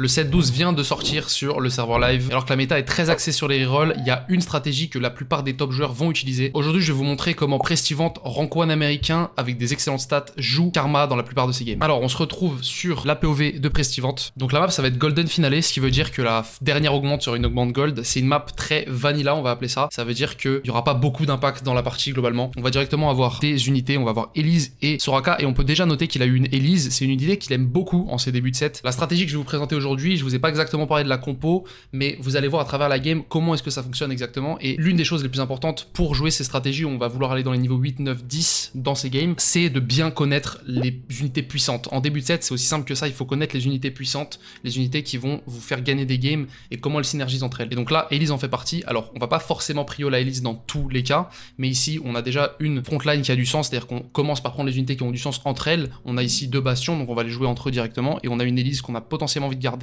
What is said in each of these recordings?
Le 7-12 vient de sortir sur le serveur live. Alors que la méta est très axée sur les rerolls, il y a une stratégie que la plupart des top joueurs vont utiliser. Aujourd'hui, je vais vous montrer comment Prestivante, rank one américain, avec des excellentes stats, joue Karma dans la plupart de ses games. Alors, on se retrouve sur la POV de Prestivante. Donc la map, ça va être Golden Finale, ce qui veut dire que la dernière augmente sur une augmente gold, c'est une map très vanilla, on va appeler ça. Ça veut dire qu'il n'y aura pas beaucoup d'impact dans la partie globalement. On va directement avoir des unités, on va avoir Elise et Soraka, et on peut déjà noter qu'il a eu une Elise, c'est une unité qu'il aime beaucoup en ses débuts de set. La stratégie que je vais vous présenter aujourd'hui, aujourd'hui. Je vous ai pas exactement parlé de la compo, mais vous allez voir à travers la game comment est-ce que ça fonctionne exactement. Et l'une des choses les plus importantes pour jouer ces stratégies on va vouloir aller dans les niveaux 8, 9, 10 dans ces games, c'est de bien connaître les unités puissantes. En début de set, c'est aussi simple que ça, il faut connaître les unités puissantes, les unités qui vont vous faire gagner des games et comment elles synergisent entre elles. Et donc là, Elise en fait partie. Alors, on va pas forcément prio la Elise dans tous les cas, mais ici, on a déjà une frontline qui a du sens, c'est-à-dire qu'on commence par prendre les unités qui ont du sens entre elles. On a ici deux bastions, donc on va les jouer entre eux directement, et on a une Elise qu'on a potentiellement envie de garder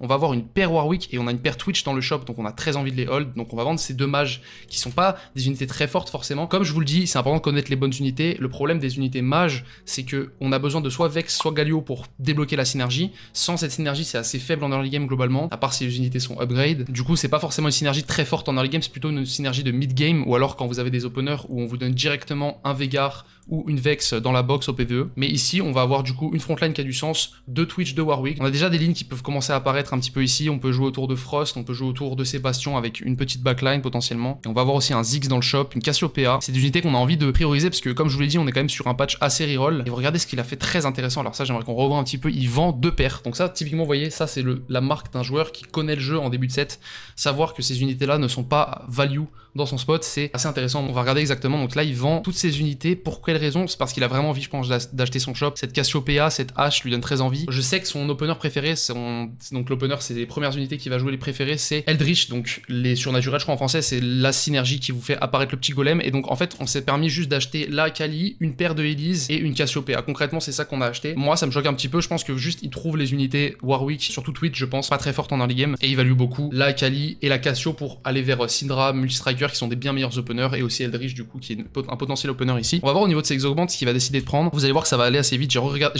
on va avoir une paire Warwick et on a une paire Twitch dans le shop, donc on a très envie de les hold. Donc on va vendre ces deux mages qui sont pas des unités très fortes forcément. Comme je vous le dis, c'est important de connaître les bonnes unités. Le problème des unités mages, c'est que on a besoin de soit Vex, soit Galio pour débloquer la synergie. Sans cette synergie, c'est assez faible en early game globalement, à part si les unités sont upgrade. Du coup, c'est pas forcément une synergie très forte en early game, c'est plutôt une synergie de mid game ou alors quand vous avez des openers où on vous donne directement un Vegar ou une Vex dans la box au PvE. Mais ici, on va avoir du coup une frontline qui a du sens, deux Twitch, deux Warwick. On a déjà des lignes qui peuvent commencer à apparaître un petit peu ici. On peut jouer autour de Frost, on peut jouer autour de Sébastien avec une petite backline potentiellement. Et on va avoir aussi un Ziggs dans le shop, une Cassiopeia. C'est des unités qu'on a envie de prioriser parce que comme je vous l'ai dit, on est quand même sur un patch assez reroll. Et regardez ce qu'il a fait très intéressant. Alors ça, j'aimerais qu'on revoie un petit peu. Il vend deux paires. Donc ça, typiquement, vous voyez, ça c'est la marque d'un joueur qui connaît le jeu en début de set. Savoir que ces unités-là ne sont pas value dans son spot, c'est assez intéressant. On va regarder exactement. Donc là, il vend toutes ces unités. Pourquoi raison, c'est parce qu'il a vraiment envie, je pense, d'acheter son shop. Cette Cassiopeia, cette hache lui donne très envie. Je sais que son opener préféré, son... donc l'opener, c'est les premières unités qui va jouer les préférés, c'est Eldritch, donc les surnaturels, je crois en français, c'est la synergie qui vous fait apparaître le petit golem. Et donc en fait, on s'est permis juste d'acheter la Kali, une paire de Elise et une Cassiopeia. Concrètement, c'est ça qu'on a acheté. Moi, ça me choque un petit peu. Je pense que juste il trouve les unités Warwick, surtout Twitch, je pense, pas très fortes en early game et il value beaucoup la Kali et la Cassio pour aller vers Syndra, Multistriker qui sont des bien meilleurs openers et aussi Eldritch du coup qui est un potentiel opener ici. On va voir au niveau niveau de ses qu'il va décider de prendre. Vous allez voir que ça va aller assez vite. J'ai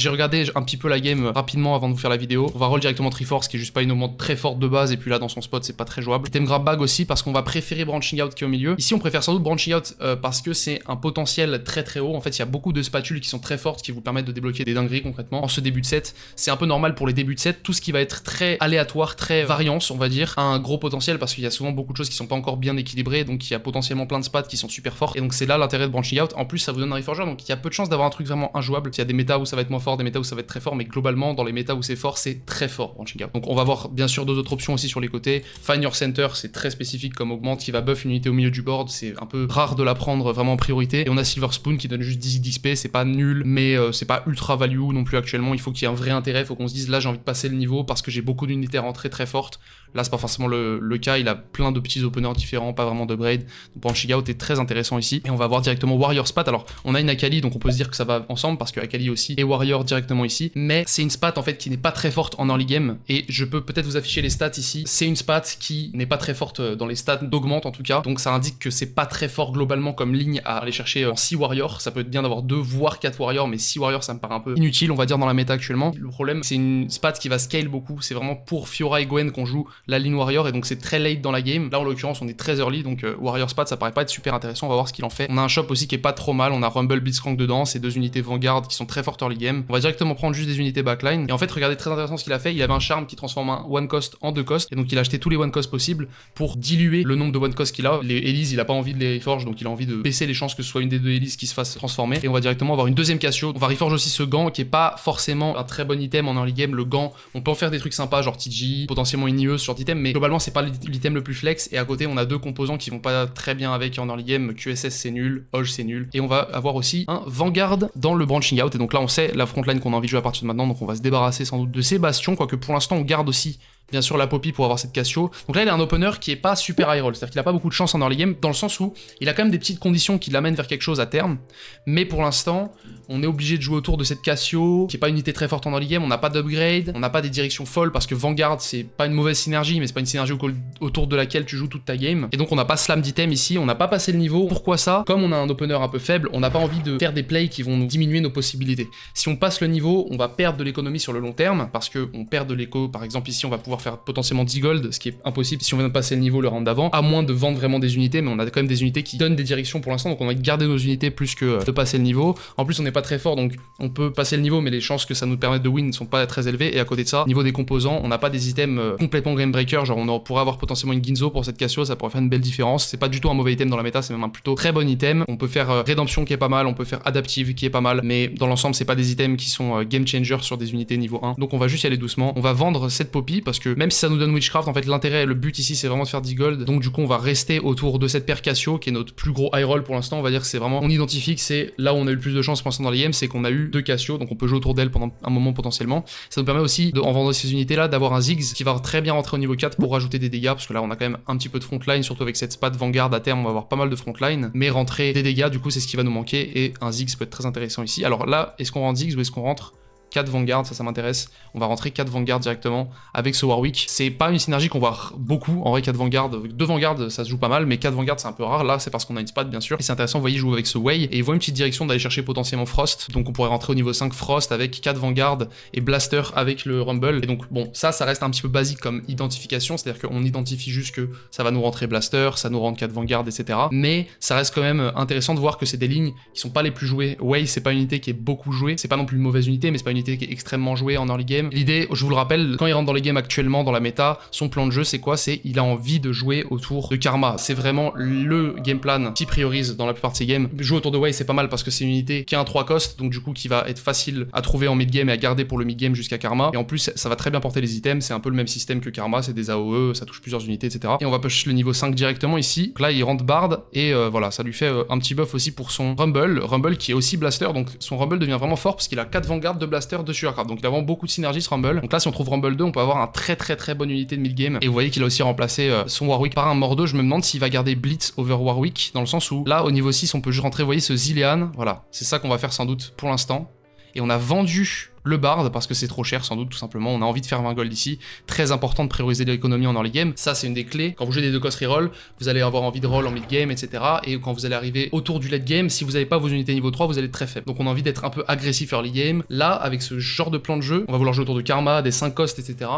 regardé un petit peu la game euh, rapidement avant de vous faire la vidéo. On va roll directement Triforce qui est juste pas une augmente très forte de base et puis là dans son spot c'est pas très jouable. thème grab bag aussi parce qu'on va préférer branching out qui est au milieu. Ici on préfère sans doute branching out euh, parce que c'est un potentiel très très haut. En fait il y a beaucoup de spatules qui sont très fortes qui vous permettent de débloquer des dingueries concrètement. En ce début de set c'est un peu normal pour les débuts de set. Tout ce qui va être très aléatoire, très variance on va dire, un gros potentiel parce qu'il y a souvent beaucoup de choses qui sont pas encore bien équilibrées donc il y a potentiellement plein de spats qui sont super forts et donc c'est là l'intérêt de branching out. En plus ça vous donne un donc il y a peu de chances d'avoir un truc vraiment injouable. Il y a des méta où ça va être moins fort, des méta où ça va être très fort, mais globalement, dans les méta où c'est fort, c'est très fort en Donc on va voir bien sûr deux autres options aussi sur les côtés. Find Your Center, c'est très spécifique comme augmente qui va buff une unité au milieu du board, c'est un peu rare de la prendre vraiment en priorité. Et on a Silver Spoon qui donne juste 10 XP c'est pas nul, mais euh, c'est pas ultra value non plus actuellement. Il faut qu'il y ait un vrai intérêt, faut qu'on se dise là j'ai envie de passer le niveau parce que j'ai beaucoup d'unités rentrées très fortes. Là c'est pas forcément le, cas, il a plein de petits openers différents, pas vraiment de braid. Donc Branching Out est très intéressant ici. Et on va voir directement Warrior Spat. Alors on a Akali, donc on peut se dire que ça va ensemble parce que Akali aussi est Warrior directement ici. Mais c'est une spat en fait qui n'est pas très forte en early game et je peux peut-être vous afficher les stats ici. C'est une spat qui n'est pas très forte euh, dans les stats d'augmente en tout cas. Donc ça indique que c'est pas très fort globalement comme ligne à aller chercher en euh, 6 Warriors. Ça peut être bien d'avoir deux voire quatre Warriors, mais 6 Warriors ça me paraît un peu inutile on va dire dans la méta actuellement. Le problème c'est une spat qui va scale beaucoup. C'est vraiment pour Fiora et Gwen qu'on joue la ligne Warrior et donc c'est très late dans la game. Là en l'occurrence on est très early donc euh, Warrior spat ça paraît pas être super intéressant. On va voir ce qu'il en fait. On a un shop aussi qui est pas trop mal. On a Rumble Rumble Blitzcrank dedans, c'est deux unités Vanguard qui sont très fortes early game. On va directement prendre juste des unités backline. Et en fait, regardez très intéressant ce qu'il a fait. Il avait un charme qui transforme un one cost en deux cost. Et donc il a acheté tous les one cost possibles pour diluer le nombre de one cost qu'il a. Les Elise, il a pas envie de les reforge, donc il a envie de baisser les chances que ce soit une des deux Elise qui se fasse transformer. Et on va directement avoir une deuxième Cassio. On va reforge aussi ce gant qui est pas forcément un très bon item en early game. Le gant, on peut en faire des trucs sympas, genre TG, potentiellement une IE, sur genre mais globalement, c'est pas l'item le plus flex. Et à côté, on a deux composants qui vont pas très bien avec en early game. QSS, c'est nul. Hoge, c'est nul. Et on va avoir aussi un Vanguard dans le branching out. Et donc là, on sait la frontline qu'on a envie de jouer à partir de maintenant. Donc on va se débarrasser sans doute de Sébastien, quoique pour l'instant, on garde aussi bien sûr la Poppy pour avoir cette Cassio. Donc là, il a un opener qui est pas super high roll, c'est-à-dire qu'il a pas beaucoup de chance en early game, dans le sens où il a quand même des petites conditions qui l'amènent vers quelque chose à terme. Mais pour l'instant, on est obligé de jouer autour de cette Cassio, qui est pas une unité très forte en early game, on n'a pas d'upgrade, on n'a pas des directions folles, parce que Vanguard, c'est pas une mauvaise synergie, mais c'est pas une synergie autour de laquelle tu joues toute ta game. Et donc on n'a pas slam d'item ici, on n'a pas passé le niveau. Pourquoi ça Comme on a un opener un peu faible, on n'a pas envie de faire des plays qui vont nous diminuer nos possibilités. Si on passe le niveau, on va perdre de l'économie sur le long terme, parce qu'on perd de l'écho, par exemple ici on va pouvoir faire potentiellement 10 gold, ce qui est impossible si on vient de passer le niveau le round d'avant, à moins de vendre vraiment des unités, mais on a quand même des unités qui donnent des directions pour l'instant, donc on va garder nos unités plus que euh, de passer le niveau. En plus, on n'est pas très fort, donc on peut passer le niveau, mais les chances que ça nous permette de win ne sont pas très élevées, et à côté de ça, niveau des composants, on n'a pas des items euh, complètement game breaker, genre on pourrait avoir potentiellement une Ginzo pour cette Cassio, ça pourrait faire une belle différence, c'est pas du tout un mauvais item dans la méta, c'est même un plutôt très bon item, on peut faire euh, Rédemption qui est pas mal, on peut faire Adaptive qui est pas mal, mais dans l'ensemble, c'est pas des items qui sont game changer sur des unités niveau 1, donc on va juste y aller doucement, on va vendre cette Poppy parce que même si ça nous donne Witchcraft, en fait, l'intérêt, le but ici, c'est vraiment de faire 10 gold. Donc, du coup, on va rester autour de cette paire Cassio, qui est notre plus gros high roll pour l'instant. On va dire que c'est vraiment, on identifie que c'est là où on a eu le plus de chance pour l'instant dans les c'est qu'on a eu deux Cassio, donc on peut jouer autour d'elle pendant un moment potentiellement. Ça nous permet aussi, de, en vendant ces unités-là, d'avoir un Ziggs qui va très bien rentrer au niveau 4 pour rajouter des dégâts, parce que là, on a quand même un petit peu de frontline, surtout avec cette spade Vanguard à terme, on va avoir pas mal de frontline, mais rentrer des dégâts, du coup, c'est ce qui va nous manquer, et un Ziggs peut être très intéressant ici. Alors là, est-ce qu'on rentre Ziggs ou est-ce qu'on rentre 4 Vanguard, ça, ça m'intéresse. On va rentrer 4 Vanguard directement avec ce Warwick. C'est pas une synergie qu'on voit beaucoup. En vrai, 4 Vanguard, 2 Vanguard, ça se joue pas mal, mais 4 Vanguard, c'est un peu rare. Là, c'est parce qu'on a une spade, bien sûr. Et c'est intéressant, vous voyez, jouer joue avec ce Way et il voit une petite direction d'aller chercher potentiellement Frost. Donc, on pourrait rentrer au niveau 5 Frost avec 4 Vanguard et Blaster avec le Rumble. Et donc, bon, ça, ça reste un petit peu basique comme identification. C'est-à-dire qu'on identifie juste que ça va nous rentrer Blaster, ça nous rentre 4 Vanguard, etc. Mais ça reste quand même intéressant de voir que c'est des lignes qui sont pas les plus jouées. Way, c'est pas une unité qui est beaucoup jouée. C'est pas non plus une mauvaise unité, mais c'est pas qui est extrêmement joué en early game. L'idée, je vous le rappelle, quand il rentre dans les games actuellement, dans la méta, son plan de jeu, c'est quoi C'est il a envie de jouer autour de Karma. C'est vraiment le game plan qui priorise dans la plupart de ses games. Jouer autour de Way c'est pas mal parce que c'est une unité qui a un 3 cost, donc du coup qui va être facile à trouver en mid-game et à garder pour le mid-game jusqu'à Karma. Et en plus, ça va très bien porter les items, c'est un peu le même système que Karma, c'est des AOE, ça touche plusieurs unités, etc. Et on va push le niveau 5 directement ici. là, il rentre Bard et euh, voilà, ça lui fait euh, un petit buff aussi pour son Rumble. Rumble qui est aussi Blaster, donc son Rumble devient vraiment fort parce qu'il a 4 vanguard de Blaster de Sugarcraft. Donc il a vraiment beaucoup de synergie ce Rumble. Donc là, si on trouve Rumble 2, on peut avoir un très très très bonne unité de mid-game. Et vous voyez qu'il a aussi remplacé euh, son Warwick par un Mordo. Je me demande s'il va garder Blitz over Warwick, dans le sens où là, au niveau 6, on peut juste rentrer, voyez, ce Zilean. Voilà, c'est ça qu'on va faire sans doute pour l'instant et on a vendu le Bard parce que c'est trop cher sans doute tout simplement, on a envie de faire 20 gold ici, très important de prioriser l'économie en early game, ça c'est une des clés, quand vous jouez des deux cost reroll, vous allez avoir envie de roll en mid game etc, et quand vous allez arriver autour du late game, si vous n'avez pas vos unités niveau 3, vous allez être très faible, donc on a envie d'être un peu agressif early game, là avec ce genre de plan de jeu, on va vouloir jouer autour de karma, des 5 cost etc,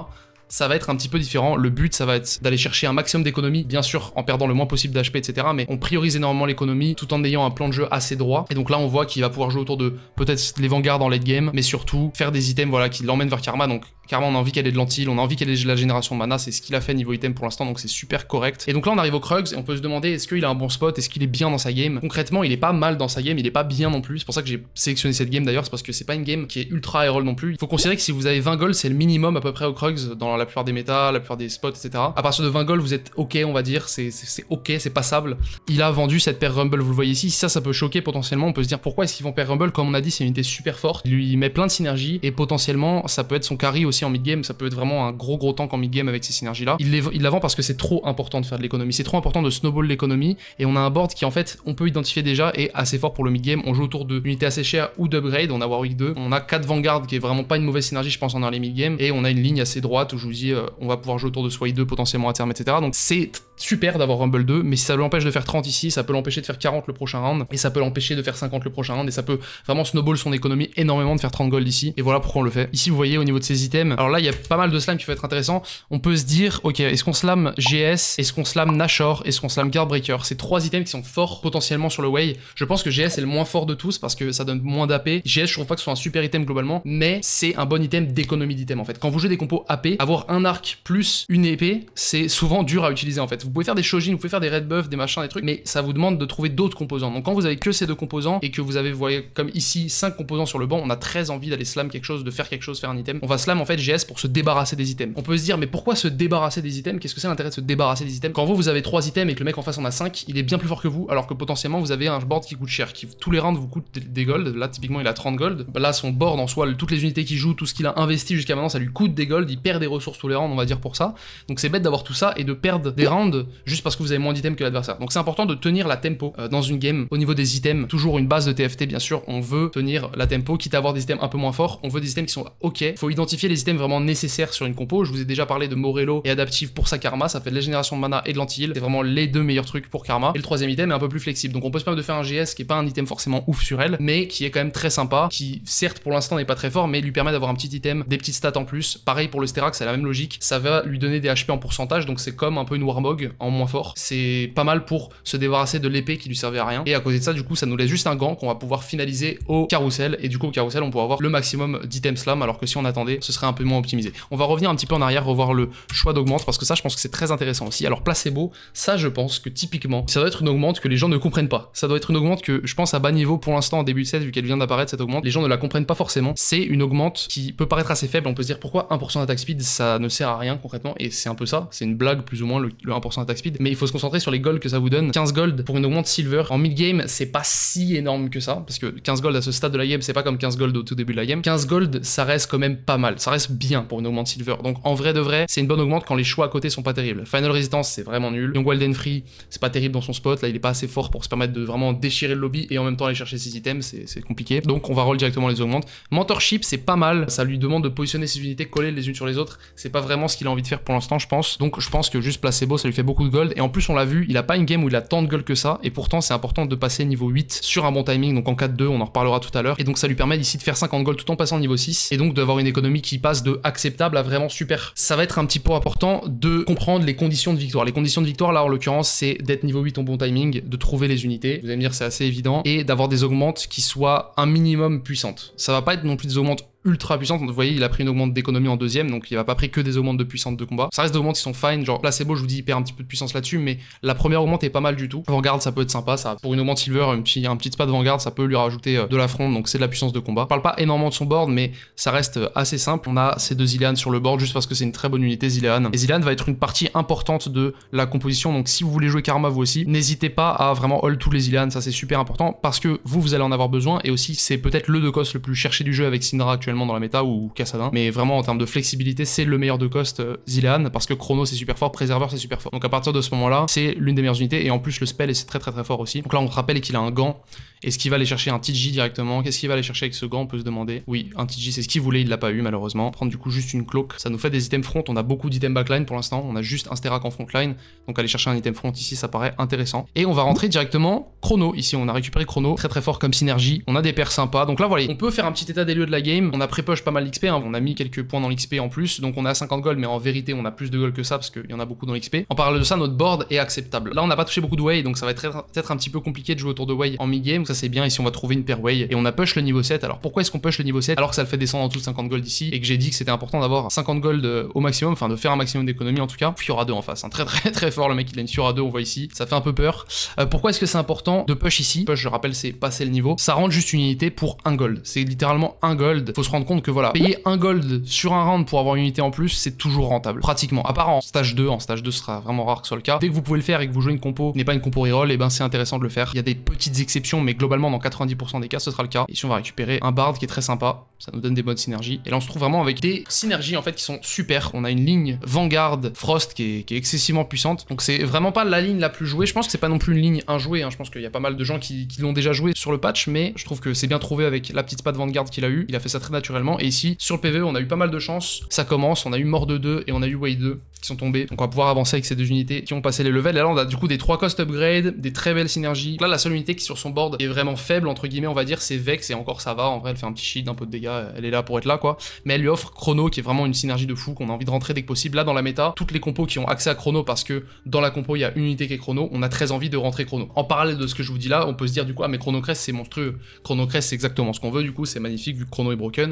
ça va être un petit peu différent. Le but, ça va être d'aller chercher un maximum d'économie, bien sûr en perdant le moins possible d'HP, etc. Mais on priorise énormément l'économie tout en ayant un plan de jeu assez droit. Et donc là, on voit qu'il va pouvoir jouer autour de peut-être les vanguards dans late game, mais surtout faire des items voilà, qui l'emmènent vers Karma. Donc Karma, on a envie qu'elle ait de l'antil, on a envie qu'elle ait de la génération de mana, c'est ce qu'il a fait niveau item pour l'instant, donc c'est super correct. Et donc là, on arrive au Krugs et on peut se demander est-ce qu'il a un bon spot, est-ce qu'il est bien dans sa game. Concrètement, il est pas mal dans sa game, il est pas bien non plus. C'est pour ça que j'ai sélectionné cette game d'ailleurs, c'est parce que c'est pas une game qui est ultra roll non plus. Il faut considérer que si vous avez 20 gold c'est le minimum à peu près au Krugs dans la la plupart des méta, la plupart des spots, etc. À partir de 20 gold, vous êtes ok, on va dire, c'est ok, c'est passable. Il a vendu cette paire Rumble, vous le voyez ici, ça, ça peut choquer potentiellement, on peut se dire pourquoi est-ce qu'ils vont paire Rumble, comme on a dit, c'est une unité super forte, il lui met plein de synergies, et potentiellement, ça peut être son carry aussi en mid-game, ça peut être vraiment un gros gros tank en mid-game avec ces synergies-là. Il, la vend parce que c'est trop important de faire de l'économie, c'est trop important de snowball l'économie, et on a un board qui en fait, on peut identifier déjà, et assez fort pour le mid-game, on joue autour de unité assez chère ou d'upgrade, on a Warwick 2, on a 4 Vanguard qui est vraiment pas une mauvaise synergie, je pense, en les mid-game, et on a une ligne assez droite où euh, on va pouvoir jouer autour de soi 2 potentiellement à terme, etc. Donc c'est super d'avoir Rumble 2, mais si ça l'empêche de faire 30 ici, ça peut l'empêcher de faire 40 le prochain round, et ça peut l'empêcher de faire 50 le prochain round, et ça peut vraiment snowball son économie énormément de faire 30 gold ici, et voilà pourquoi on le fait. Ici, vous voyez au niveau de ces items, alors là, il y a pas mal de slams qui peuvent être intéressant On peut se dire, ok, est-ce qu'on slam GS, est-ce qu'on slam Nashor, est-ce qu'on slam Guardbreaker C'est trois items qui sont forts potentiellement sur le way. Je pense que GS est le moins fort de tous parce que ça donne moins d'AP. GS, je trouve pas que ce soit un super item globalement, mais c'est un bon item d'économie d'item en fait. Quand vous jouez des compos AP, un arc plus une épée, c'est souvent dur à utiliser en fait. Vous pouvez faire des shojin, vous pouvez faire des red buffs, des machins, des trucs, mais ça vous demande de trouver d'autres composants. Donc quand vous avez que ces deux composants et que vous avez, comme ici, cinq composants sur le banc, on a très envie d'aller slam quelque chose, de faire quelque chose, faire un item. On va slam en fait GS pour se débarrasser des items. On peut se dire, mais pourquoi se débarrasser des items Qu'est-ce que c'est l'intérêt de se débarrasser des items Quand vous, vous avez trois items et que le mec en face en a 5, il est bien plus fort que vous, alors que potentiellement vous avez un board qui coûte cher, qui tous les rounds vous coûte des gold. Là, typiquement, il a 30 gold. Là, son board en soi, toutes les unités qu'il joue, tout ce qu'il a investi jusqu'à maintenant, ça lui coûte des gold, il perd des ressources tous les rounds, on va dire, pour ça. Donc c'est bête d'avoir tout ça et de perdre des rounds juste parce que vous avez moins d'items que l'adversaire. Donc c'est important de tenir la tempo euh, dans une game au niveau des items. Toujours une base de TFT, bien sûr. On veut tenir la tempo, quitte à avoir des items un peu moins forts. On veut des items qui sont ok. Faut identifier les items vraiment nécessaires sur une compo. Je vous ai déjà parlé de Morello et Adaptive pour sa karma. Ça fait de la génération de mana et de lanti C'est vraiment les deux meilleurs trucs pour karma. Et le troisième item est un peu plus flexible. Donc on peut se permettre de faire un GS qui est pas un item forcément ouf sur elle, mais qui est quand même très sympa. Qui certes pour l'instant n'est pas très fort, mais lui permet d'avoir un petit item, des petites stats en plus. Pareil pour le Sterax, même logique, ça va lui donner des HP en pourcentage, donc c'est comme un peu une Warmog en moins fort. C'est pas mal pour se débarrasser de l'épée qui lui servait à rien. Et à côté de ça, du coup, ça nous laisse juste un gant qu'on va pouvoir finaliser au carrousel. Et du coup, au carrousel, on pourra avoir le maximum d'items slam, alors que si on attendait, ce serait un peu moins optimisé. On va revenir un petit peu en arrière, revoir le choix d'augmente, parce que ça, je pense que c'est très intéressant aussi. Alors, placebo, ça, je pense que typiquement, ça doit être une augmente que les gens ne comprennent pas. Ça doit être une augmente que je pense à bas niveau pour l'instant en début de set, vu qu'elle vient d'apparaître, cette augmente. Les gens ne la comprennent pas forcément. C'est une augmente qui peut paraître assez faible. On peut se dire pourquoi 1% d'attaque speed, ça ça ne sert à rien concrètement, et c'est un peu ça, c'est une blague plus ou moins le, 1% attack speed, mais il faut se concentrer sur les golds que ça vous donne. 15 gold pour une augmente silver en mid-game, c'est pas si énorme que ça, parce que 15 gold à ce stade de la game, c'est pas comme 15 gold au tout début de la game. 15 gold, ça reste quand même pas mal, ça reste bien pour une augmente silver, donc en vrai de vrai, c'est une bonne augmente quand les choix à côté sont pas terribles. Final Resistance, c'est vraiment nul. Young Walden Free, c'est pas terrible dans son spot, là il est pas assez fort pour se permettre de vraiment déchirer le lobby et en même temps aller chercher ses items, c'est compliqué. Donc on va roll directement les augmentes. Mentorship, c'est pas mal, ça lui demande de positionner ses unités collées les unes sur les autres, c'est pas vraiment ce qu'il a envie de faire pour l'instant, je pense. Donc je pense que juste placebo, ça lui fait beaucoup de gold. Et en plus, on l'a vu, il a pas une game où il a tant de gold que ça. Et pourtant, c'est important de passer niveau 8 sur un bon timing. Donc en 4-2, on en reparlera tout à l'heure. Et donc ça lui permet d'ici de faire 50 gold tout en passant niveau 6. Et donc d'avoir une économie qui passe de acceptable à vraiment super. Ça va être un petit peu important de comprendre les conditions de victoire. Les conditions de victoire, là en l'occurrence, c'est d'être niveau 8 en bon timing, de trouver les unités. Vous allez me dire, c'est assez évident. Et d'avoir des augmentes qui soient un minimum puissantes. Ça va pas être non plus des augmentes ultra puissante. Vous voyez, il a pris une augmente d'économie en deuxième, donc il va pas pris que des augmentes de puissance de combat. Ça reste des augmentes qui sont fine, genre placebo, je vous dis, il perd un petit peu de puissance là-dessus, mais la première augmente est pas mal du tout. avant-garde ça peut être sympa, ça. Pour une augmente silver, un petit, un petit spa de avant-garde ça peut lui rajouter euh, de la fronde, donc c'est de la puissance de combat. Je parle pas énormément de son board, mais ça reste euh, assez simple. On a ces deux Zilean sur le board juste parce que c'est une très bonne unité Zilean. Et Zilean va être une partie importante de la composition, donc si vous voulez jouer Karma vous aussi, n'hésitez pas à vraiment all tous les Zilean, ça c'est super important parce que vous, vous allez en avoir besoin et aussi c'est peut-être le de cost le plus cherché du jeu avec Syndra actuellement dans la méta ou Cassadin. Mais vraiment, en termes de flexibilité, c'est le meilleur de cost euh, Zilean parce que Chrono c'est super fort, Préserveur c'est super fort. Donc à partir de ce moment-là, c'est l'une des meilleures unités et en plus le spell est très très très fort aussi. Donc là, on te rappelle qu'il a un gant. Est-ce qu'il va aller chercher un TG directement Qu'est-ce qu'il va aller chercher avec ce gant On peut se demander. Oui, un TG, c'est ce qu'il voulait, il l'a pas eu malheureusement. Prendre du coup juste une cloque, ça nous fait des items front. On a beaucoup d'items backline pour l'instant. On a juste un Sterak en frontline. Donc aller chercher un item front ici, ça paraît intéressant. Et on va rentrer directement Chrono. Ici, on a récupéré Chrono, très très fort comme synergie. On a des paires sympas. Donc là, voilà, on peut faire un petit état des lieux de la game pré-push pas mal d'XP, hein. on a mis quelques points dans l'XP en plus, donc on est à 50 gold, mais en vérité on a plus de gold que ça parce qu'il y en a beaucoup dans l'XP. En parlant de ça, notre board est acceptable. Là on n'a pas touché beaucoup de way, donc ça va être peut-être un petit peu compliqué de jouer autour de way en mid-game, ça c'est bien, ici on va trouver une paire way, et on a push le niveau 7, alors pourquoi est-ce qu'on push le niveau 7 alors que ça le fait descendre en tout 50 gold ici, et que j'ai dit que c'était important d'avoir 50 gold euh, au maximum, enfin de faire un maximum d'économie en tout cas, aura 2 en face, hein. très très très fort le mec il a une à 2, on voit ici, ça fait un peu peur. Euh, pourquoi est-ce que c'est important de push ici Push je rappelle c'est passer le niveau, ça rend juste une unité pour un gold, c'est littéralement un gold, rendre compte que voilà, payer un gold sur un round pour avoir une unité en plus, c'est toujours rentable. Pratiquement. À part en stage 2, en stage 2 sera vraiment rare que ce soit le cas. Dès que vous pouvez le faire et que vous jouez une compo, n'est pas une compo reroll, et eh ben c'est intéressant de le faire. Il y a des petites exceptions, mais globalement dans 90% des cas ce sera le cas. Ici, on va récupérer un bard qui est très sympa, ça nous donne des bonnes synergies. Et là on se trouve vraiment avec des synergies en fait qui sont super. On a une ligne Vanguard Frost qui est, excessivement puissante. Donc c'est vraiment pas la ligne la plus jouée. Je pense que c'est pas non plus une ligne injouée. Hein. Je pense qu'il y a pas mal de gens qui, l'ont déjà joué sur le patch, mais je trouve que c'est bien trouvé avec la petite spat Vanguard qu'il a eu. Il a fait ça très naturellement. Et ici, sur le PVE, on a eu pas mal de chance. Ça commence, on a eu mort de 2 et on a eu way 2 qui sont tombés. Donc on va pouvoir avancer avec ces deux unités qui ont passé les levels. Et là, on a du coup des 3 cost upgrades, des très belles synergies. Là, la seule unité qui sur son board est vraiment faible, entre guillemets, on va dire, c'est Vex. Et encore, ça va. En vrai, elle fait un petit shield, un peu de dégâts. Elle est là pour être là, quoi. Mais elle lui offre Chrono, qui est vraiment une synergie de fou qu'on a envie de rentrer dès que possible. Là, dans la méta, toutes les compos qui ont accès à Chrono, parce que dans la compo, il y a une unité qui est Chrono, on a très envie de rentrer Chrono. En parallèle de ce que je vous dis là, on peut se dire du coup, ah, mais Chrono Crest, c'est monstrueux. Chrono Crest, c'est exactement ce qu'on veut, du coup, c'est magnifique vu Chrono est broken.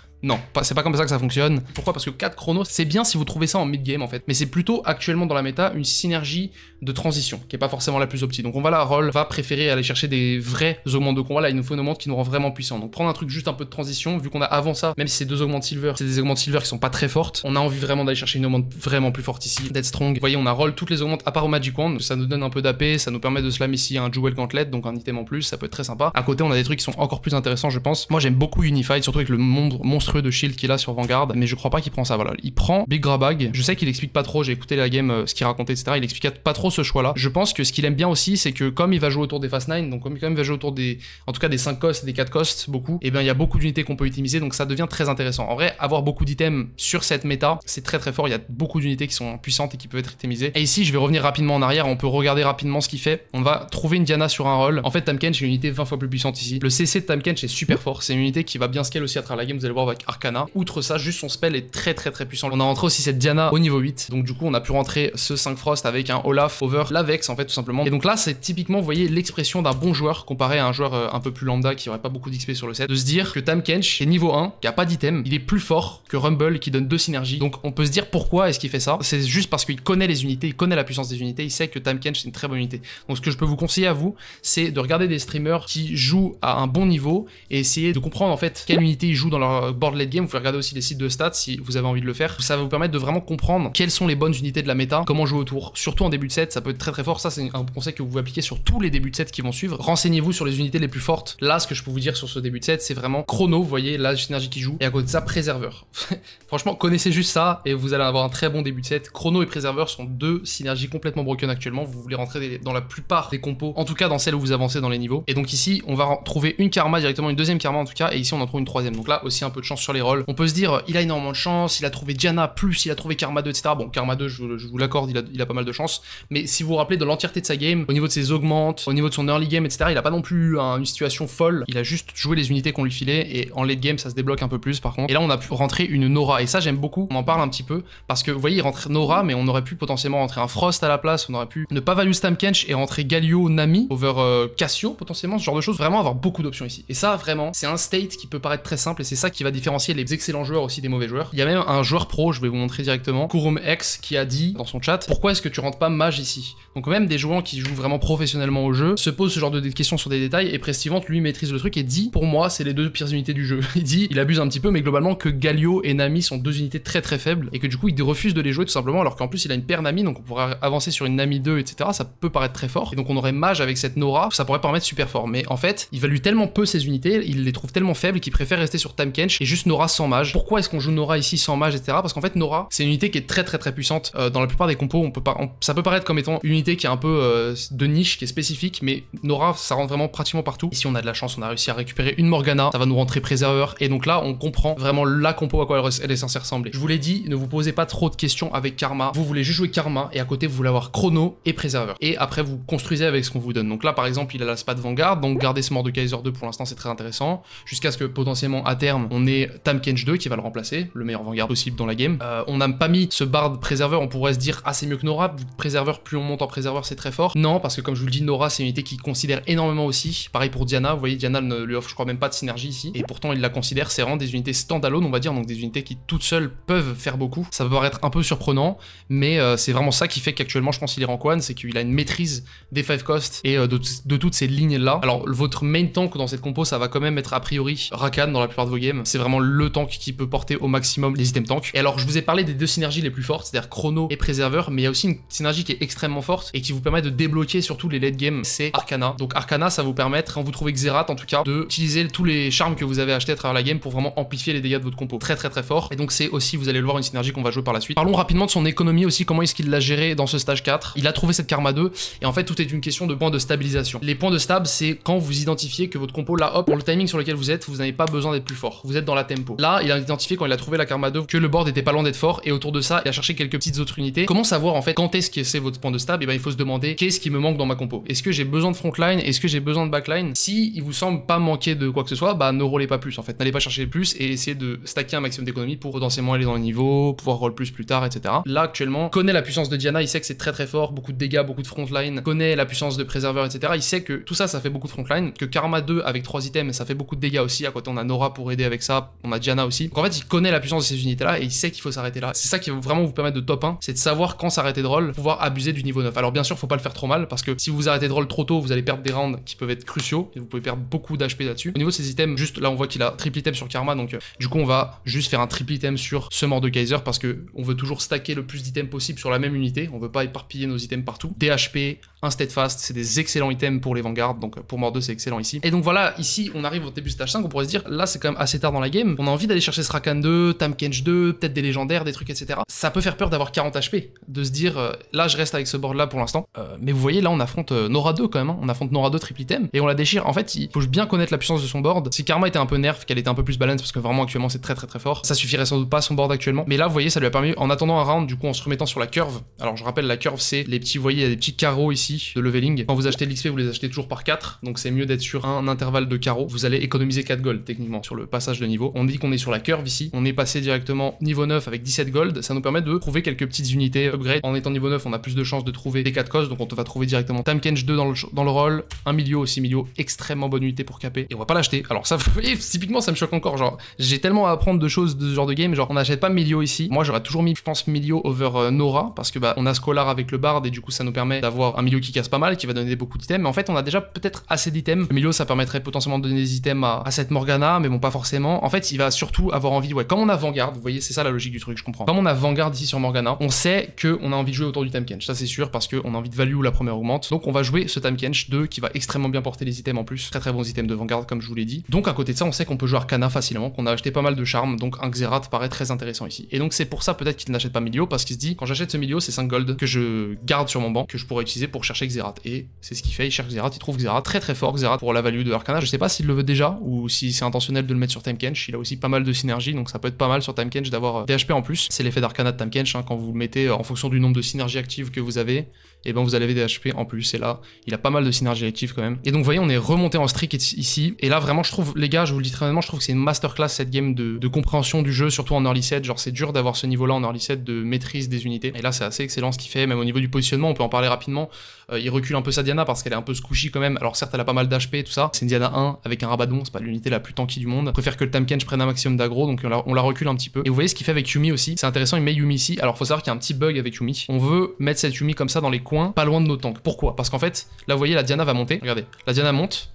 Non, c'est pas comme ça que ça fonctionne. Pourquoi Parce que 4 chronos, c'est bien si vous trouvez ça en mid-game en fait, mais c'est plutôt actuellement dans la méta une synergie de transition qui est pas forcément la plus optique. Donc on va la roll, va préférer aller chercher des vrais augments de combat, là il nous faut une augmente qui nous rend vraiment puissant. Donc prendre un truc juste un peu de transition, vu qu'on a avant ça, même si c'est deux augmentes silver, c'est des augmentes silver qui sont pas très fortes, on a envie vraiment d'aller chercher une augmente vraiment plus forte ici. Dead Strong, vous voyez on a roll toutes les augmentes à part au Magic Wand, ça nous donne un peu d'AP, ça nous permet de slam ici un Jewel Gantlet, donc un item en plus, ça peut être très sympa. À côté on a des trucs qui sont encore plus intéressants je pense. Moi j'aime beaucoup Unified, surtout avec le monde monstre de shield qu'il a sur Vanguard, mais je crois pas qu'il prend ça, voilà. Il prend Big grab bag je sais qu'il explique pas trop, j'ai écouté la game, euh, ce qu'il racontait, etc. Il explique pas trop ce choix-là. Je pense que ce qu'il aime bien aussi, c'est que comme il va jouer autour des Fast 9, donc comme, il va jouer autour des, en tout cas des 5 costs et des 4 costs, beaucoup, et eh bien il y a beaucoup d'unités qu'on peut utiliser, donc ça devient très intéressant. En vrai, avoir beaucoup d'items sur cette méta, c'est très très fort, il y a beaucoup d'unités qui sont puissantes et qui peuvent être itemisées. Et ici, je vais revenir rapidement en arrière, on peut regarder rapidement ce qu'il fait. On va trouver une Diana sur un rôle En fait, Tamken, c'est une unité 20 fois plus puissante ici. Le CC de Tamken, est super fort, c'est une unité qui va bien scaler aussi à travers la game, vous allez voir, Arcana. Outre ça, juste son spell est très très très puissant. On a rentré aussi cette Diana au niveau 8, donc du coup on a pu rentrer ce 5 Frost avec un Olaf over l'Avex en fait tout simplement. Et donc là c'est typiquement, vous voyez, l'expression d'un bon joueur comparé à un joueur euh, un peu plus lambda qui aurait pas beaucoup d'XP sur le set, de se dire que Tam Kench est niveau 1, qui a pas d'item, il est plus fort que Rumble qui donne deux synergies. Donc on peut se dire pourquoi est-ce qu'il fait ça C'est juste parce qu'il connaît les unités, il connaît la puissance des unités, il sait que Tam Kench c'est une très bonne unité. Donc ce que je peux vous conseiller à vous, c'est de regarder des streamers qui jouent à un bon niveau et essayer de comprendre en fait quelle unité ils jouent dans leur board de late game, vous pouvez regarder aussi les sites de stats si vous avez envie de le faire. Ça va vous permettre de vraiment comprendre quelles sont les bonnes unités de la méta, comment jouer autour. Surtout en début de set, ça peut être très très fort. Ça, c'est un conseil que vous pouvez appliquer sur tous les débuts de set qui vont suivre. Renseignez-vous sur les unités les plus fortes. Là, ce que je peux vous dire sur ce début de set, c'est vraiment chrono, vous voyez, la synergie qui joue, et à côté de ça, préserveur. Franchement, connaissez juste ça et vous allez avoir un très bon début de set. Chrono et préserveur sont deux synergies complètement broken actuellement. Vous voulez rentrer dans la plupart des compos, en tout cas dans celles où vous avancez dans les niveaux. Et donc ici, on va trouver une karma directement, une deuxième karma en tout cas, et ici on en trouve une troisième. Donc là aussi un peu de chance sur les rôles, On peut se dire, il a énormément de chance, il a trouvé Diana, plus il a trouvé Karma 2, etc. Bon, Karma 2, je, vous l'accorde, il a, pas mal de chance. Mais si vous vous rappelez de l'entièreté de sa game, au niveau de ses augmentes, au niveau de son early game, etc., il a pas non plus hein, une situation folle. Il a juste joué les unités qu'on lui filait et en late game, ça se débloque un peu plus par contre. Et là, on a pu rentrer une Nora. Et ça, j'aime beaucoup. On en parle un petit peu parce que, vous voyez, il rentre Nora, mais on aurait pu potentiellement rentrer un Frost à la place. On aurait pu ne pas value Stamkench et rentrer Galio, Nami, over euh, Cassio potentiellement, ce genre de choses. Vraiment avoir beaucoup d'options ici. Et ça, vraiment, c'est un state qui peut paraître très simple et c'est ça qui va différencier les excellents joueurs aussi des mauvais joueurs. Il y a même un joueur pro, je vais vous montrer directement, Kurum X, qui a dit dans son chat Pourquoi est-ce que tu rentres pas mage ici Donc, même des joueurs qui jouent vraiment professionnellement au jeu se posent ce genre de questions sur des détails et Prestivante lui maîtrise le truc et dit Pour moi, c'est les deux pires unités du jeu. Il dit Il abuse un petit peu, mais globalement, que Galio et Nami sont deux unités très très faibles et que du coup, il refuse de les jouer tout simplement alors qu'en plus, il a une paire Nami, donc on pourrait avancer sur une Nami 2, etc. Ça peut paraître très fort. Et donc, on aurait mage avec cette Nora, ça pourrait paraître super fort. Mais en fait, il value tellement peu ses unités, il les trouve tellement faibles qu'il préfère rester sur Time et juste Nora sans mage. Pourquoi est-ce qu'on joue Nora ici sans mage, etc. Parce qu'en fait, Nora, c'est une unité qui est très très très puissante. Euh, dans la plupart des compos, on ça peut paraître comme étant une unité qui est un peu euh, de niche, qui est spécifique, mais Nora, ça rentre vraiment pratiquement partout. Ici, on a de la chance, on a réussi à récupérer une Morgana, ça va nous rentrer préserveur. Et donc là, on comprend vraiment la compo à quoi elle est censée ressembler. Je vous l'ai dit, ne vous posez pas trop de questions avec Karma. Vous voulez juste jouer Karma et à côté, vous voulez avoir Chrono et préserveur. Et après, vous construisez avec ce qu'on vous donne. Donc là, par exemple, il a la spade Vanguard, donc garder ce mort de Kaiser 2 pour l'instant, c'est très intéressant. Jusqu'à ce que potentiellement, à terme, on ait et Kench 2 qui va le remplacer, le meilleur vanguard possible dans la game. Euh, on n'a pas mis ce bard préserveur, on pourrait se dire ah c'est mieux que Nora, préserveur plus on monte en préserveur c'est très fort. Non parce que comme je vous le dis Nora c'est une unité qui considère énormément aussi. Pareil pour Diana, vous voyez Diana ne lui offre je crois même pas de synergie ici et pourtant il la considère c'est vraiment des unités standalone on va dire, donc des unités qui toutes seules peuvent faire beaucoup. Ça peut paraître un peu surprenant mais euh, c'est vraiment ça qui fait qu'actuellement je pense qu'il est rank one, c'est qu'il a une maîtrise des 5 cost et euh, de, toutes ces lignes là. Alors votre main tank dans cette compo ça va quand même être a priori Rakan dans la plupart de vos games, c'est vraiment le tank qui peut porter au maximum les items tank. Et alors, je vous ai parlé des deux synergies les plus fortes, c'est-à-dire chrono et préserveur, mais il y a aussi une synergie qui est extrêmement forte et qui vous permet de débloquer surtout les late games c'est Arcana. Donc Arcana, ça vous permet quand vous trouvez Xerath en tout cas, d'utiliser tous les charmes que vous avez achetés à travers la game pour vraiment amplifier les dégâts de votre compo. Très très très fort. Et donc c'est aussi, vous allez le voir, une synergie qu'on va jouer par la suite. Parlons rapidement de son économie aussi, comment est-ce qu'il l'a géré dans ce stage 4. Il a trouvé cette Karma 2 et en fait tout est une question de points de stabilisation. Les points de stab, c'est quand vous identifiez que votre compo là, hop, pour le timing sur lequel vous êtes, vous n'avez pas besoin d'être plus fort. Vous êtes dans la tempo. Là, il a identifié quand il a trouvé la Karma 2 que le board était pas loin d'être fort et autour de ça, il a cherché quelques petites autres unités. Comment savoir en fait quand est-ce que c'est votre point de stab Et eh ben il faut se demander qu'est-ce qui me manque dans ma compo. Est-ce que j'ai besoin de frontline Est-ce que j'ai besoin de backline Si il vous semble pas manquer de quoi que ce soit, bah ne rollez pas plus en fait. N'allez pas chercher plus et essayez de stacker un maximum d'économies pour moins aller dans les niveaux, pouvoir roll plus plus tard, etc. Là actuellement, connaît la puissance de Diana, il sait que c'est très très fort, beaucoup de dégâts, beaucoup de frontline, connaît la puissance de préserveur, etc. Il sait que tout ça, ça fait beaucoup de frontline, que Karma 2 avec trois items, ça fait beaucoup de dégâts aussi. À côté, on a Nora pour aider avec ça, on a Diana aussi. Donc en fait, il connaît la puissance de ces unités-là et il sait qu'il faut s'arrêter là. C'est ça qui va vraiment vous permettre de top 1, c'est de savoir quand s'arrêter de roll, pouvoir abuser du niveau 9. Alors bien sûr, faut pas le faire trop mal parce que si vous arrêtez de roll trop tôt, vous allez perdre des rounds qui peuvent être cruciaux et vous pouvez perdre beaucoup d'HP là-dessus. Au niveau de ces items, juste là, on voit qu'il a triple item sur Karma, donc euh, du coup, on va juste faire un triple item sur ce mort de Kaiser parce que on veut toujours stacker le plus d'items possible sur la même unité. On veut pas éparpiller nos items partout. DHP, un steadfast, c'est des excellents items pour les vanguards, donc euh, pour mort 2 c'est excellent ici. Et donc voilà, ici on arrive au début de stage 5, on pourrait se dire là c'est quand même assez tard dans la game on a envie d'aller chercher Srakan 2, Tamkench 2, peut-être des légendaires, des trucs, etc. Ça peut faire peur d'avoir 40 HP, de se dire euh, là je reste avec ce board là pour l'instant. Euh, mais vous voyez là on affronte euh, Nora 2 quand même, hein. on affronte Nora 2 triple item et on la déchire. En fait il faut bien connaître la puissance de son board. Si Karma était un peu nerf, qu'elle était un peu plus balance parce que vraiment actuellement c'est très très très fort, ça suffirait sans doute pas à son board actuellement. Mais là vous voyez ça lui a permis en attendant un round du coup en se remettant sur la curve. Alors je rappelle la curve c'est les petits, vous voyez il y a des petits carreaux ici de leveling. Quand vous achetez l'XP vous les achetez toujours par 4 donc c'est mieux d'être sur un intervalle de carreaux. Vous allez économiser 4 gold techniquement sur le passage de niveau on dit qu'on est sur la curve ici, on est passé directement niveau 9 avec 17 gold, ça nous permet de trouver quelques petites unités upgrade. En étant niveau 9, on a plus de chances de trouver des 4 causes, donc on va trouver directement Tamkenge 2 dans le, dans le roll, un milieu aussi milieu, extrêmement bonne unité pour caper, et on va pas l'acheter. Alors ça, vous typiquement ça me choque encore, genre j'ai tellement à apprendre de choses de ce genre de game, genre on n'achète pas milieu ici, moi j'aurais toujours mis je pense milieu over euh, Nora, parce que bah on a Scholar avec le Bard, et du coup ça nous permet d'avoir un milieu qui casse pas mal, qui va donner beaucoup d'items, mais en fait on a déjà peut-être assez d'items, le milieu ça permettrait potentiellement de donner des items à, à cette Morgana, mais bon pas forcément, en fait il va surtout avoir envie, ouais, comme on a Vanguard, vous voyez, c'est ça la logique du truc, je comprends. Comme on a Vanguard ici sur Morgana, on sait qu'on a envie de jouer autour du Time Kench, ça c'est sûr, parce qu'on a envie de value où la première augmente. Donc on va jouer ce Time Kench 2 qui va extrêmement bien porter les items en plus, très très bons items de Vanguard comme je vous l'ai dit. Donc à côté de ça, on sait qu'on peut jouer Arcana facilement, qu'on a acheté pas mal de charme, donc un Xerath paraît très intéressant ici. Et donc c'est pour ça peut-être qu'il n'achète pas Milio, parce qu'il se dit, quand j'achète ce Milio, c'est 5 gold que je garde sur mon banc, que je pourrais utiliser pour chercher Xerath. Et c'est ce qu'il fait, il cherche Xerath, il trouve Xerath très très fort, Xerath pour la value de Arcana. Je sais pas s'il le veut déjà ou si c'est intentionnel de le mettre sur Time il a aussi pas mal de synergies, donc ça peut être pas mal sur Kench d'avoir DHP euh, en plus. C'est l'effet d'Arcana de Time Kench, hein, quand vous le mettez euh, en fonction du nombre de synergies actives que vous avez, et eh ben vous allez des HP en plus. Et là, il a pas mal de synergie active quand même. Et donc, vous voyez, on est remonté en streak ici. Et là, vraiment, je trouve, les gars, je vous le dis très je trouve que c'est une masterclass cette game de, compréhension du jeu, surtout en early set Genre, c'est dur d'avoir ce niveau-là en early set de maîtrise des unités. Et là, c'est assez excellent ce qu'il fait. Même au niveau du positionnement, on peut en parler rapidement. Euh, il recule un peu sa Diana parce qu'elle est un peu squishy quand même. Alors, certes, elle a pas mal d'HP et tout ça. C'est une Diana 1 avec un rabadon. C'est pas l'unité la plus tanky du monde. Je préfère que le Tamkenche prenne un maximum d'aggro. Donc, on la, recule un petit peu. Et vous voyez ce qu'il fait avec Yumi aussi. C'est intéressant, il met Yumi ici. Alors, faut savoir qu'il y a un petit bug avec Yumi. On veut mettre cette Yumi comme ça dans les pas loin de nos tanks. Pourquoi Parce qu'en fait, là vous voyez la Diana va monter, regardez, la Diana monte,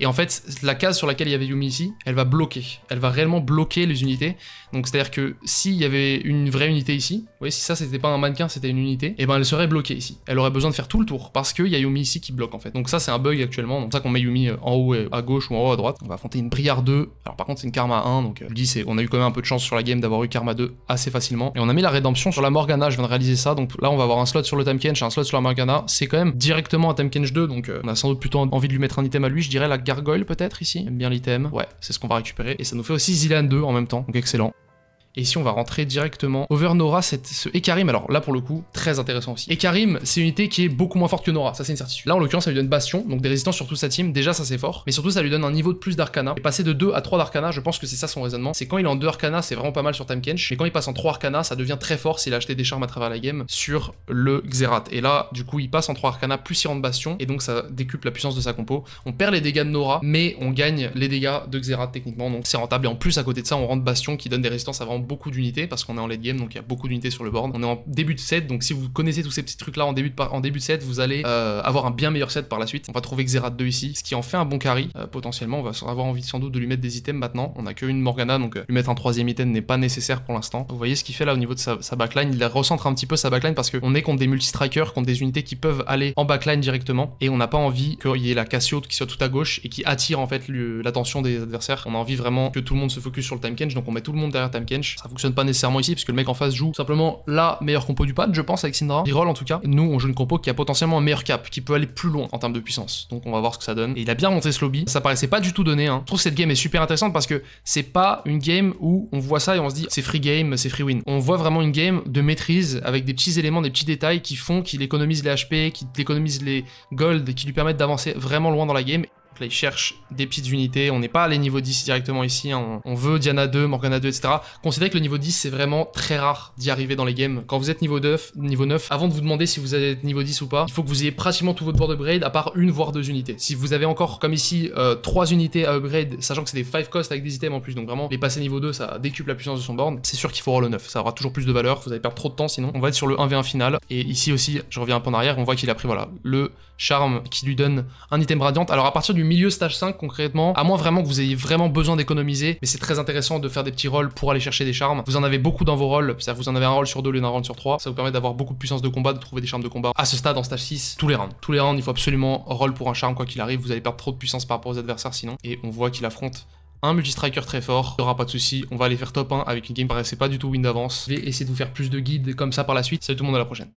et en fait, la case sur laquelle il y avait Yumi ici, elle va bloquer. Elle va réellement bloquer les unités. Donc c'est-à-dire que s'il y avait une vraie unité ici, vous voyez, si ça c'était pas un mannequin, c'était une unité, et eh ben elle serait bloquée ici. Elle aurait besoin de faire tout le tour parce qu'il y a Yumi ici qui bloque en fait. Donc ça c'est un bug actuellement. Donc ça qu'on met Yumi euh, en haut à gauche ou en haut à droite. On va affronter une Briard 2. Alors par contre c'est une Karma 1, donc euh, je dis on a eu quand même un peu de chance sur la game d'avoir eu Karma 2 assez facilement. Et on a mis la rédemption sur la Morgana. Je viens de réaliser ça. Donc là on va avoir un slot sur le Tamkench, un slot sur la Morgana. C'est quand même directement un Tamkench 2, donc euh, on a sans doute plutôt envie de lui mettre un item à lui. Je dirais la gargoyle peut-être ici. J'aime bien l'item. Ouais, c'est ce qu'on va récupérer. Et ça nous fait aussi Zilan 2 en même temps, donc excellent. Et si on va rentrer directement over Nora, cette, ce Ekarim. Alors là, pour le coup, très intéressant aussi. Ekarim, c'est une unité qui est beaucoup moins forte que Nora, ça c'est une certitude. Là, en l'occurrence, ça lui donne Bastion, donc des résistances sur toute sa team. Déjà, ça c'est fort. Mais surtout, ça lui donne un niveau de plus d'Arcana. Et passer de 2 à 3 d'Arcana, je pense que c'est ça son raisonnement. C'est quand il est en 2 Arcana, c'est vraiment pas mal sur Time Kench. Mais quand il passe en 3 Arcana, ça devient très fort s'il a acheté des charmes à travers la game sur le Xerath. Et là, du coup, il passe en 3 Arcana plus il rentre Bastion. Et donc, ça décuple la puissance de sa compo. On perd les dégâts de Nora, mais on gagne les dégâts de Xerath techniquement. Donc, c'est rentable. Et en plus, à côté de ça, on rentre Bastion qui donne des résistances à beaucoup d'unités parce qu'on est en late game, donc il y a beaucoup d'unités sur le board. On est en début de set, donc si vous connaissez tous ces petits trucs là en début de, en début de set, vous allez euh, avoir un bien meilleur set par la suite. On va trouver Xerath 2 ici, ce qui en fait un bon carry. Euh, potentiellement, on va avoir envie sans doute de lui mettre des items maintenant. On a une Morgana, donc euh, lui mettre un troisième item n'est pas nécessaire pour l'instant. Vous voyez ce qu'il fait là au niveau de sa, backline. Il recentre un petit peu sa backline parce qu'on est contre des multi contre des unités qui peuvent aller en backline directement et on n'a pas envie qu'il y ait la Cassio qui soit tout à gauche et qui attire en fait l'attention des adversaires. On a envie vraiment que tout le monde se focus sur le Time donc on met tout le monde derrière Time Kench ça fonctionne pas nécessairement ici parce que le mec en face joue simplement la meilleure compo du pad, je pense, avec Syndra. Reroll en tout cas. nous, on joue une compo qui a potentiellement un meilleur cap, qui peut aller plus loin en termes de puissance. Donc on va voir ce que ça donne. Et il a bien monté ce lobby. Ça paraissait pas du tout donné. Hein. Je trouve que cette game est super intéressante parce que c'est pas une game où on voit ça et on se dit c'est free game, c'est free win. On voit vraiment une game de maîtrise avec des petits éléments, des petits détails qui font qu'il économise les HP, qu'il économise les gold, qui lui permettent d'avancer vraiment loin dans la game là, il cherche des petites unités. On n'est pas les niveaux 10 directement ici. Hein. On veut Diana 2, Morgana 2, etc. Considérez que le niveau 10, c'est vraiment très rare d'y arriver dans les games. Quand vous êtes niveau 9, niveau 9, avant de vous demander si vous êtes niveau 10 ou pas, il faut que vous ayez pratiquement tout votre board upgrade à part une voire deux unités. Si vous avez encore, comme ici, euh, trois unités à upgrade, sachant que c'est des 5 cost avec des items en plus, donc vraiment, les passer niveau 2, ça décuple la puissance de son board, c'est sûr qu'il faut avoir le 9. Ça aura toujours plus de valeur, vous allez perdre trop de temps sinon. On va être sur le 1v1 final. Et ici aussi, je reviens un peu en arrière, on voit qu'il a pris, voilà, le charme qui lui donne un item radiant. Alors à partir du milieu stage 5 concrètement, à moins vraiment que vous ayez vraiment besoin d'économiser, mais c'est très intéressant de faire des petits rolls pour aller chercher des charmes. Vous en avez beaucoup dans vos rolls, c'est-à-dire vous en avez un roll sur deux, lieu d'un roll sur 3, ça vous permet d'avoir beaucoup de puissance de combat, de trouver des charmes de combat. À ce stade, en stage 6, tous les rounds. Tous les rounds, il faut absolument roll pour un charme, quoi qu'il arrive, vous allez perdre trop de puissance par rapport aux adversaires sinon. Et on voit qu'il affronte un multi très fort, il n'y aura pas de souci, on va aller faire top 1 avec une game, paraissait pas du tout win d'avance. Je vais essayer de vous faire plus de guides comme ça par la suite. Salut tout le monde, à la prochaine.